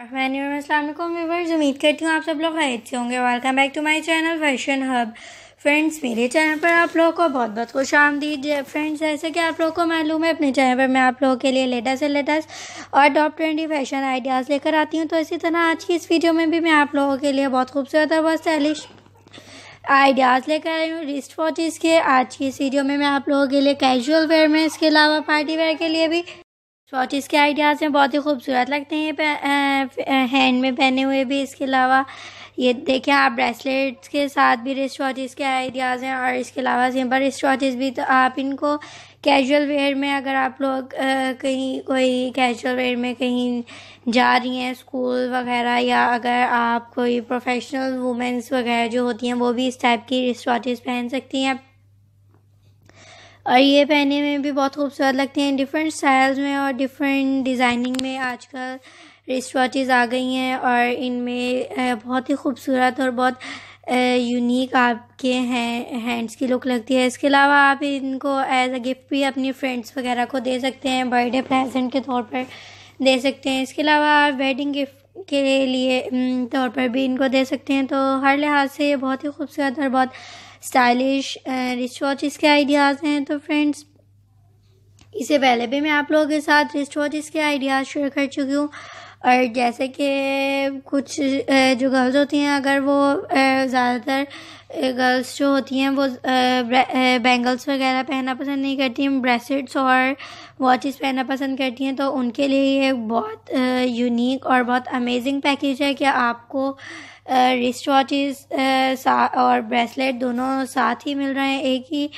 अस्सलाम व्यूवर्स उम्मीद करती हूँ आप सब लोग खैर से होंगे welcome back to my channel fashion hub friends मेरे चैनल पर आप लोगों को बहुत बहुत खुश आमदी फ्रेंड्स जैसे कि आप लोगों को मालूम है अपने चैनल पर मैं आप लोगों के लिए लेटेस्ट से लेटेस्ट और टॉप ट्वेंटी फैशन आइडियाज़ लेकर आती हूँ तो इसी तरह आज की इस वीडियो में भी मैं आप लोगों के लिए बहुत खूबसूरत और बहुत स्टाइलिश आइडियाज़ लेकर आई हूँ रिस्ट वॉचेज़ के आज की इस वीडियो में मैं आप लोगों के लिए कैजुअल वेयर में इसके अलावा पार्टी वेयर के लिए भी और इसके आइडियाज़ हैं बहुत ही खूबसूरत लगते हैं हैंड में पहने हुए भी इसके अलावा ये देखें आप ब्रेसलेट्स के साथ भी रिस्ट वॉचेस के आइडियाज़ हैं और इसके अलावा सिंपल रिस्ट वॉचेस भी तो आप इनको कैजुअल वेयर में अगर आप लोग आ, कहीं कोई कैजुअल वेयर में कहीं जा रही हैं स्कूल वगैरह या अगर आप कोई प्रोफेशनल वुमेंस वगैरह जो होती हैं वो भी इस टाइप की रिस्ट वॉचेस पहन सकती हैं और ये पहने में भी बहुत खूबसूरत लगते हैं डिफरेंट स्टाइल्स में और डिफरेंट डिज़ाइनिंग में आजकल रिस्ट वॉचेज़ आ गई हैं और इनमें बहुत ही खूबसूरत और बहुत यूनिक आपके हैं हैंड्स की लुक लगती है इसके अलावा आप इनको एज अ गिफ्ट भी अपनी फ्रेंड्स वगैरह को दे सकते हैं बर्थडे प्रेजेंट के तौर पर दे सकते हैं इसके अलावा आप वेडिंग गिफ्ट के लिए तौर पर भी इनको दे सकते हैं तो हर लिहाज से ये बहुत ही खूबसूरत और बहुत स्टाइलिश रिस्ट वॉच इसके आइडियाज़ हैं तो फ्रेंड्स इससे पहले भी मैं आप लोगों के साथ रिस्ट वॉच इसके आइडियाज़ शेयर कर चुकी हूँ और जैसे कि कुछ जो गर्ल्स होती हैं अगर वो ज़्यादातर गर्ल्स जो होती हैं वो बैंगल्स वगैरह पहनना पसंद नहीं करती हैं ब्रेसलेट्स और वॉचेस पहनना पसंद करती हैं तो उनके लिए ये बहुत यूनिक और बहुत अमेजिंग पैकेज है कि आपको रिस्ट वॉचेस और ब्रेसलेट दोनों साथ ही मिल रहे हैं एक ही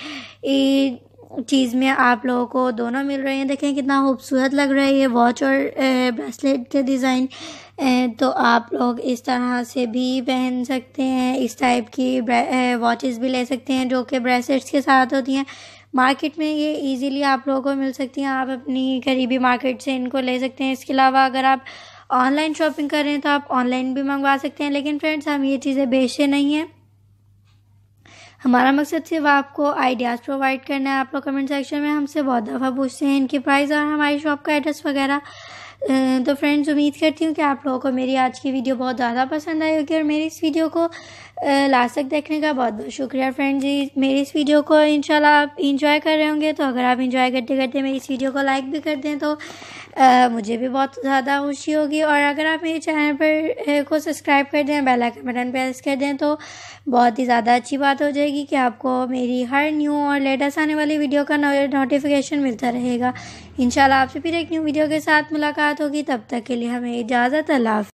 चीज़ में आप लोगों को दोनों मिल रहे हैं देखें कितना खूबसूरत लग रहा है ये वॉच और ब्रेसलेट के डिज़ाइन तो आप लोग इस तरह से भी पहन सकते हैं इस टाइप की वॉचेस भी ले सकते हैं जो कि ब्रेसलेट्स के साथ होती हैं मार्केट में ये इजीली आप लोगों को मिल सकती हैं आप अपनी करीबी मार्केट से इनको ले सकते हैं इसके अलावा अगर आप ऑनलाइन शॉपिंग कर रहे हैं तो आप ऑनलाइन भी मंगवा सकते हैं लेकिन फ्रेंड्स हम ये चीज़ें बेचते नहीं हैं हमारा मकसद सिर्फ आपको आइडियाज़ प्रोवाइड करना है आप लोग कमेंट सेक्शन में हमसे बहुत दफ़ा पूछते हैं इनकी प्राइस और हमारी शॉप का एड्रेस वगैरह तो फ्रेंड्स उम्मीद करती हूँ कि आप लोगों को मेरी आज की वीडियो बहुत ज़्यादा पसंद आई होगी और मेरी इस वीडियो को लास्ट तक देखने का बहुत बहुत शुक्रिया फ्रेंड्स जी मेरी इस वीडियो को इंशाल्लाह आप इंजॉय कर रहे होंगे तो अगर आप इंजॉय करते करते मेरी इस वीडियो को लाइक भी कर दें तो आ, मुझे भी बहुत ज़्यादा खुशी होगी और अगर आप मेरे चैनल पर को सब्सक्राइब कर दें बेल आइकन बटन प्रेस कर दें तो बहुत ही ज़्यादा अच्छी बात हो जाएगी कि आपको मेरी हर न्यू और लेटेस्ट आने वाली वीडियो का नोटिफिकेशन मिलता रहेगा इन आपसे फिर एक न्यू वीडियो के साथ मुलाकात मुलाकात होगी तब तक के लिए हमें इजाज़त अलाफ